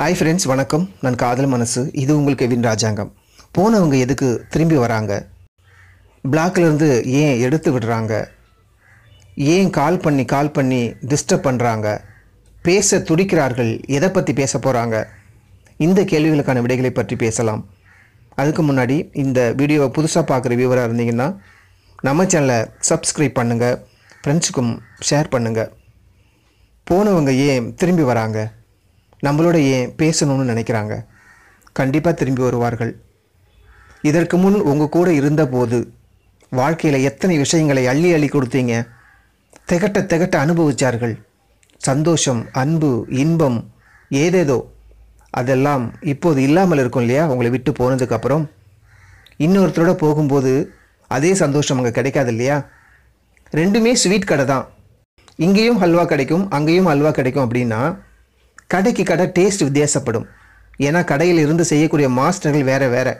hi friends வணக்கம் நான் காதல் மனசு இது உங்களுக்கு எவின் ராஜாங்கம் போனவங்க எதுக்கு திரும்பி வராங்க பிளாக்லேருந்து ஏன் எடுத்து விடுறாங்க ஏன் கால் பண்ணி கால் பண்ணி டிஸ்டர்ப் பண்ணுறாங்க பேச துடிக்கிறார்கள் எதை பற்றி பேச போகிறாங்க இந்த கேள்விகளுக்கான விடைகளை பற்றி பேசலாம் அதுக்கு முன்னாடி இந்த வீடியோவை புதுசாக பார்க்குற வியூவராக இருந்தீங்கன்னா நம்ம சேனலை சப்ஸ்கிரைப் பண்ணுங்கள் ஃப்ரெண்ட்ஸுக்கும் ஷேர் பண்ணுங்கள் போனவங்க ஏன் திரும்பி வராங்க நம்மளோட ஏன் பேசணும்னு நினைக்கிறாங்க கண்டிப்பாக திரும்பி வருவார்கள் இதற்கு முன் உங்கள் கூட இருந்தபோது வாழ்க்கையில் எத்தனை விஷயங்களை அள்ளி அள்ளி கொடுத்தீங்க திகட்ட திகட்ட அனுபவித்தார்கள் சந்தோஷம் அன்பு இன்பம் ஏதேதோ அதெல்லாம் இப்போது இல்லாமல் இருக்கும் இல்லையா உங்களை விட்டு போனதுக்கப்புறம் இன்னொருத்தரோட போகும்போது அதே சந்தோஷம் அங்கே கிடைக்காது இல்லையா ரெண்டுமே ஸ்வீட் கடை தான் இங்கேயும் ஹல்வா கிடைக்கும் அங்கேயும் ஹல்வா கிடைக்கும் அப்படின்னா கடைக்கு கடை டேஸ்ட் வித்தியாசப்படும் ஏன்னா கடையில் இருந்து செய்யக்கூடிய மாஸ்டர்கள் வேறு வேறு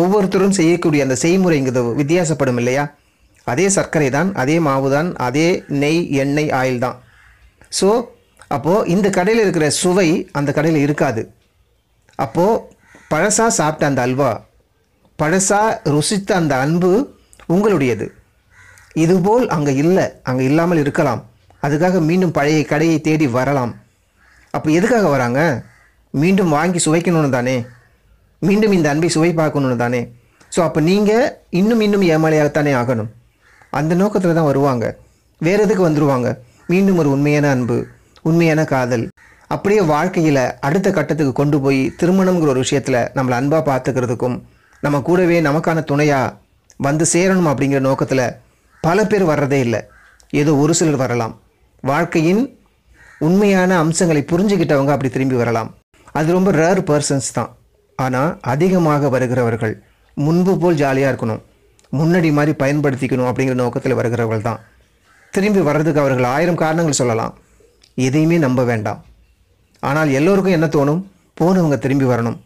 ஒவ்வொருத்தரும் செய்யக்கூடிய அந்த செய்முறைங்கிறது வித்தியாசப்படும் இல்லையா அதே சர்க்கரை தான் அதே மாவு தான் அதே நெய் எண்ணெய் ஆயில் தான் ஸோ அப்போது இந்த கடையில் இருக்கிற சுவை அந்த கடையில் இருக்காது அப்போது பழசாக சாப்பிட்ட அந்த அல்வா பழசாக ருசித்த அந்த அன்பு உங்களுடையது இதுபோல் அங்கே இல்லை அங்கே இல்லாமல் இருக்கலாம் அதுக்காக மீண்டும் பழைய கடையை தேடி வரலாம் அப்போ எதுக்காக வராங்க மீண்டும் வாங்கி சுவைக்கணும்னு தானே மீண்டும் இந்த அன்பை சுவை பார்க்கணும்னு தானே ஸோ அப்போ நீங்கள் இன்னும் இன்னும் ஏமாளியாகத்தானே ஆகணும் அந்த நோக்கத்தில் தான் வருவாங்க வேறு எதுக்கு வந்துடுவாங்க மீண்டும் ஒரு உண்மையான அன்பு உண்மையான காதல் அப்படியே வாழ்க்கையில் அடுத்த கட்டத்துக்கு கொண்டு போய் திருமணங்கிற ஒரு விஷயத்தில் நம்மளை அன்பாக பார்த்துக்கிறதுக்கும் நம்ம கூடவே நமக்கான துணையாக வந்து சேரணும் அப்படிங்கிற நோக்கத்தில் பல பேர் வர்றதே இல்லை ஏதோ ஒரு சிலர் வரலாம் வாழ்க்கையின் உண்மையான அம்சங்களை புரிஞ்சுக்கிட்டவங்க அப்படி திரும்பி வரலாம் அது ரொம்ப ரேர் பர்சன்ஸ் தான் ஆனால் அதிகமாக வருகிறவர்கள் முன்பு போல் ஜாலியாக இருக்கணும் முன்னாடி மாதிரி பயன்படுத்திக்கணும் அப்படிங்கிற நோக்கத்தில் வருகிறவர்கள் தான் திரும்பி வர்றதுக்கு அவர்கள் ஆயிரம் காரணங்கள் சொல்லலாம் எதையுமே நம்ப வேண்டாம் ஆனால் எல்லோருக்கும் என்ன தோணும் போனவங்க திரும்பி வரணும்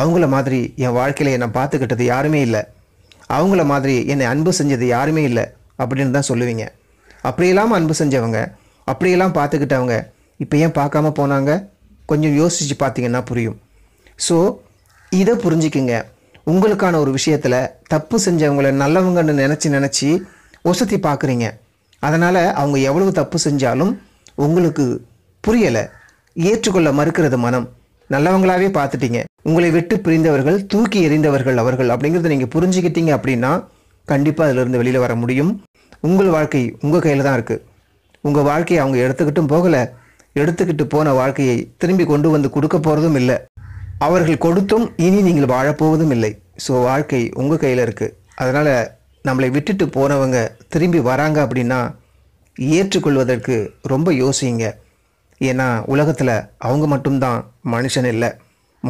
அவங்கள மாதிரி என் வாழ்க்கையில் என்னை பார்த்துக்கிட்டது யாருமே இல்லை அவங்கள மாதிரி என்னை அன்பு செஞ்சது யாருமே இல்லை அப்படின்னு தான் சொல்லுவீங்க அப்படி இல்லாமல் அன்பு செஞ்சவங்க அப்படியெல்லாம் பார்த்துக்கிட்டவங்க இப்போ ஏன் பார்க்காம போனாங்க கொஞ்சம் யோசித்து பார்த்தீங்கன்னா புரியும் ஸோ இதை புரிஞ்சுக்கிங்க உங்களுக்கான ஒரு விஷயத்தில் தப்பு செஞ்சவங்கள நல்லவங்கன்னு நினச்சி நினச்சி ஒசத்தி பார்க்குறீங்க அதனால் அவங்க எவ்வளவு தப்பு செஞ்சாலும் உங்களுக்கு புரியலை ஏற்றுக்கொள்ள மறுக்கிறது மனம் நல்லவங்களாகவே பார்த்துட்டீங்க உங்களை விட்டு பிரிந்தவர்கள் தூக்கி எறிந்தவர்கள் அவர்கள் அப்படிங்கிறத நீங்கள் புரிஞ்சுக்கிட்டீங்க அப்படின்னா கண்டிப்பாக அதிலிருந்து வெளியில் வர முடியும் உங்கள் வாழ்க்கை உங்கள் கையில் தான் இருக்குது உங்கள் வாழ்க்கையை அவங்க எடுத்துக்கிட்டும் போகலை எடுத்துக்கிட்டு போன வாழ்க்கையை திரும்பி கொண்டு வந்து கொடுக்க போகிறதும் இல்லை அவர்கள் கொடுத்தும் இனி நீங்கள் வாழப்போவதும் இல்லை ஸோ வாழ்க்கை உங்கள் கையில் இருக்குது அதனால் நம்மளை விட்டுட்டு போனவங்க திரும்பி வராங்க அப்படின்னா ஏற்றுக்கொள்வதற்கு ரொம்ப யோசிங்க ஏன்னா உலகத்தில் அவங்க மட்டும்தான் மனுஷன் இல்லை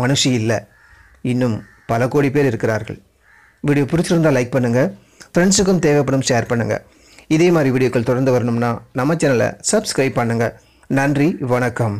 மனுஷி இல்லை இன்னும் பல கோடி பேர் இருக்கிறார்கள் வீடியோ பிடிச்சிருந்தால் லைக் பண்ணுங்கள் ஃப்ரெண்ட்ஸுக்கும் தேவைப்படும் ஷேர் பண்ணுங்கள் இதே மாதிரி வீடியோக்கள் தொடர்ந்து வரணும்னா நம்ம சேனலை சப்ஸ்கிரைப் பண்ணுங்கள் நன்றி வணக்கம்